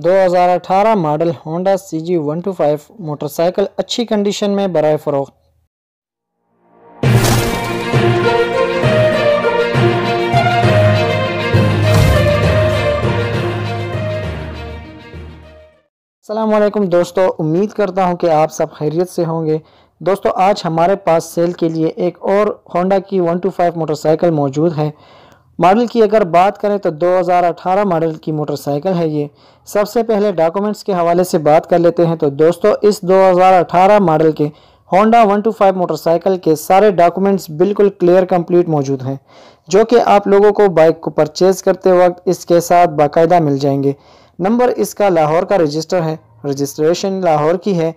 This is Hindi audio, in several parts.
2018 model Honda C G one two five motorcycle अच्छी कंडीशन में बर फरोख्त अल्लाम दोस्तों उम्मीद करता हूं कि आप सब खैरियत से होंगे दोस्तों आज हमारे पास सेल के लिए एक और होंडा की वन टू फाइव मोटरसाइकिल मौजूद है मॉडल की अगर बात करें तो 2018 मॉडल की मोटरसाइकिल है ये सबसे पहले डॉक्यूमेंट्स के हवाले से बात कर लेते हैं तो दोस्तों इस 2018 मॉडल के होंडा 125 मोटरसाइकिल के सारे डॉक्यूमेंट्स बिल्कुल क्लियर कंप्लीट मौजूद हैं जो कि आप लोगों को बाइक को परचेज़ करते वक्त इसके साथ बाकायदा मिल जाएंगे नंबर इसका लाहौर का रजिस्टर है रजिस्ट्रेशन लाहौर की है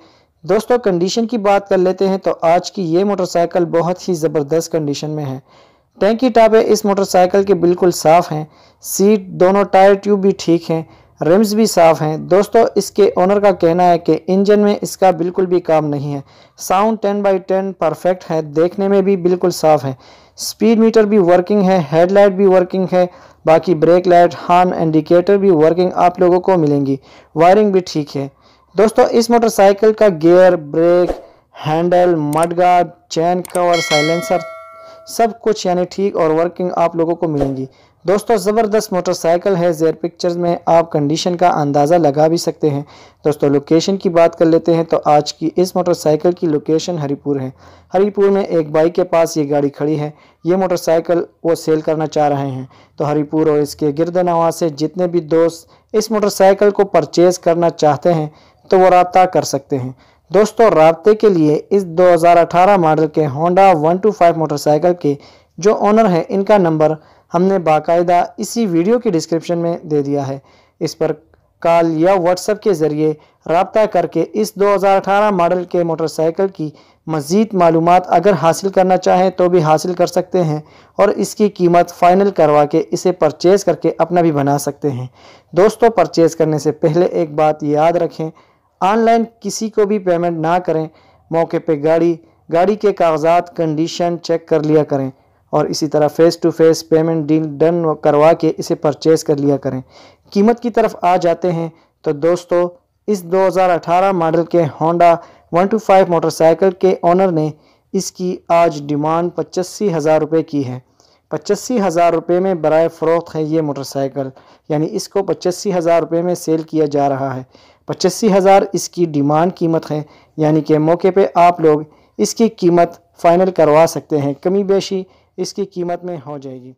दोस्तों कंडीशन की बात कर लेते हैं तो आज की ये मोटरसाइकिल बहुत ही ज़बरदस्त कंडीशन में है टैंकी टापे इस मोटरसाइकिल के बिल्कुल साफ़ हैं सीट दोनों टायर ट्यूब भी ठीक हैं रिम्स भी साफ़ हैं दोस्तों इसके ओनर का कहना है कि इंजन में इसका बिल्कुल भी काम नहीं है sound ten by ten perfect है देखने में भी बिल्कुल साफ़ है स्पीड मीटर भी वर्किंग है हेडलाइट भी वर्किंग है बाकी ब्रेक लाइट हॉर्न इंडिकेटर भी वर्किंग आप लोगों को मिलेंगी वायरिंग भी ठीक है दोस्तों इस मोटरसाइकिल का gear brake handle mudguard chain cover silencer सब कुछ यानी ठीक और वर्किंग आप लोगों को मिलेंगी दोस्तों ज़बरदस्त मोटरसाइकिल है जेर पिक्चर्स में आप कंडीशन का अंदाज़ा लगा भी सकते हैं दोस्तों लोकेशन की बात कर लेते हैं तो आज की इस मोटरसाइकिल की लोकेशन हरीपुर है हरीपुर में एक बाइक के पास ये गाड़ी खड़ी है ये मोटरसाइकिल वो सेल करना चाह रहे हैं तो हरीपुर और इसके गिरद नवा से जितने भी दोस्त इस मोटरसाइकिल को परचेज़ करना चाहते हैं तो वो रबता कर सकते हैं दोस्तों रबते के लिए इस 2018 मॉडल के होंडा 125 मोटरसाइकिल के जो ऑनर हैं इनका नंबर हमने बाकायदा इसी वीडियो की डिस्क्रिप्शन में दे दिया है इस पर कॉल या व्हाट्सएप के ज़रिए रबता करके इस 2018 मॉडल के मोटरसाइकिल की मज़ीद मालूम अगर हासिल करना चाहें तो भी हासिल कर सकते हैं और इसकी कीमत फ़ाइनल करवा के इसे परचेज़ करके अपना भी बना सकते हैं दोस्तों परचेज़ करने से पहले एक बात याद रखें ऑनलाइन किसी को भी पेमेंट ना करें मौके पे गाड़ी गाड़ी के कागजात कंडीशन चेक कर लिया करें और इसी तरह face to face payment deal done करवा के इसे परचेज़ कर लिया करें कीमत की तरफ आ जाते हैं तो दोस्तों इस 2018 मॉडल के होंडा 125 मोटरसाइकिल के ऑनर ने इसकी आज डिमांड पचासी हज़ार रुपये की है पचासी हज़ार रुपये में बरए फ़रोख्त है ये मोटरसाइकिल यानी इसको पचासी हज़ार रुपये में सेल किया जा रहा है पचासी हज़ार इसकी डिमांड कीमत है यानी कि मौके पे आप लोग इसकी कीमत फ़ाइनल करवा सकते हैं कमी बेशी इसकी कीमत में हो जाएगी